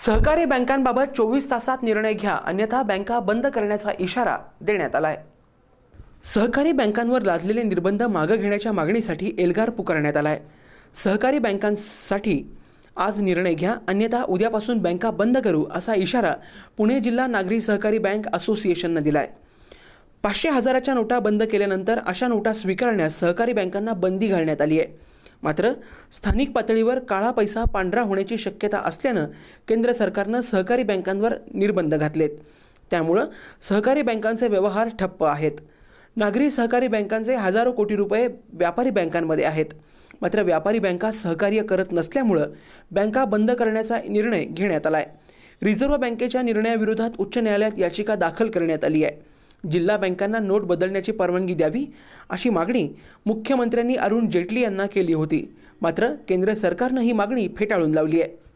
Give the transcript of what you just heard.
सहकारी बँकांबाबत चोवीस तासात निर्णय घ्या अन्यथा बँका बंद करण्याचा इशारा देण्यात आला आहे सहकारी बँकांवर लादलेले निर्बंध मागं घेण्याच्या मागणीसाठी एल्गार पुकारण्यात आला आहे सहकारी बँकांसाठी आज निर्णय घ्या अन्यथा उद्यापासून बँका बंद करू असा इशारा पुणे जिल्हा नागरी सहकारी बँक असोसिएशननं दिला आहे पाचशे हजाराच्या नोटा बंद केल्यानंतर अशा नोटा स्वीकारण्यास सहकारी बँकांना बंदी घालण्यात आली आहे मात्र स्थानिक पातळीवर काळा पैसा पांढरा होण्याची शक्यता असल्यानं केंद्र सरकारनं सहकारी बँकांवर निर्बंध घातलेत त्यामुळं सहकारी बँकांचे व्यवहार ठप्प आहेत नागरी सहकारी बँकांचे हजारो कोटी रुपये व्यापारी बँकांमध्ये आहेत मात्र व्यापारी बँका सहकार्य करत नसल्यामुळं बँका बंद करण्याचा निर्णय घेण्यात आला आहे रिझर्व्ह बँकेच्या निर्णयाविरोधात उच्च न्यायालयात याचिका दाखल करण्यात आली आहे जिल्हा बँकांना नोट बदलण्याची परवानगी द्यावी अशी मागणी मुख्यमंत्र्यांनी अरुण जेटली यांना केली होती मात्र केंद्र सरकारनं ही मागणी फेटाळून लावली आहे